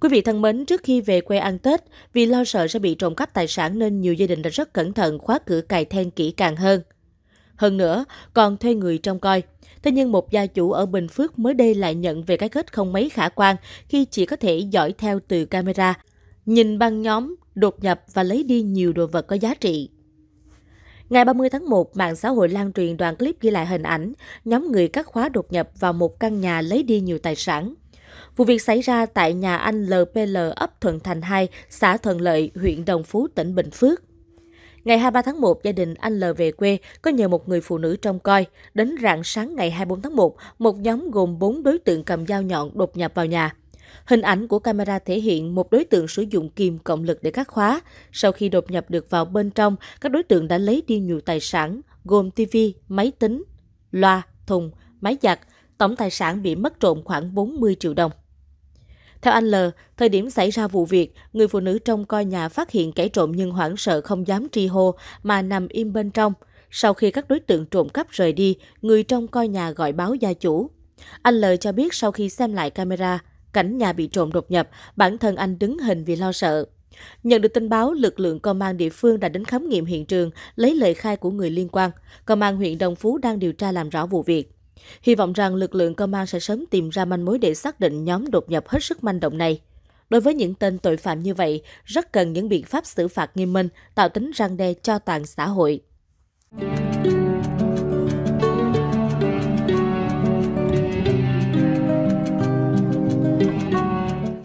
Quý vị thân mến, trước khi về quê ăn Tết, vì lo sợ sẽ bị trộm cắp tài sản nên nhiều gia đình đã rất cẩn thận khóa cửa cài then kỹ càng hơn. Hơn nữa, còn thuê người trông coi. Thế nhưng một gia chủ ở Bình Phước mới đây lại nhận về cái kết không mấy khả quan khi chỉ có thể dõi theo từ camera, nhìn băng nhóm, đột nhập và lấy đi nhiều đồ vật có giá trị. Ngày 30 tháng 1, mạng xã hội lan truyền đoạn clip ghi lại hình ảnh nhóm người cắt khóa đột nhập vào một căn nhà lấy đi nhiều tài sản. Vụ việc xảy ra tại nhà anh LPL ấp Thuận Thành 2, xã Thuận Lợi, huyện Đồng Phú, tỉnh Bình Phước. Ngày 23 tháng 1, gia đình anh L về quê có nhờ một người phụ nữ trông coi. Đến rạng sáng ngày 24 tháng 1, một nhóm gồm 4 đối tượng cầm dao nhọn đột nhập vào nhà. Hình ảnh của camera thể hiện một đối tượng sử dụng kìm cộng lực để cắt khóa. Sau khi đột nhập được vào bên trong, các đối tượng đã lấy đi nhiều tài sản gồm TV, máy tính, loa, thùng, máy giặt, tổng tài sản bị mất trộm khoảng 40 triệu đồng. Theo anh L, thời điểm xảy ra vụ việc, người phụ nữ trong coi nhà phát hiện kẻ trộm nhưng hoảng sợ không dám tri hô mà nằm im bên trong. Sau khi các đối tượng trộm cắp rời đi, người trong coi nhà gọi báo gia chủ. Anh L cho biết sau khi xem lại camera, cảnh nhà bị trộm đột nhập, bản thân anh đứng hình vì lo sợ. Nhận được tin báo, lực lượng công an địa phương đã đến khám nghiệm hiện trường, lấy lời khai của người liên quan. Công an huyện Đồng Phú đang điều tra làm rõ vụ việc. Hy vọng rằng lực lượng công an sẽ sớm tìm ra manh mối để xác định nhóm đột nhập hết sức manh động này. Đối với những tên tội phạm như vậy, rất cần những biện pháp xử phạt nghiêm minh, tạo tính răng đe cho toàn xã hội.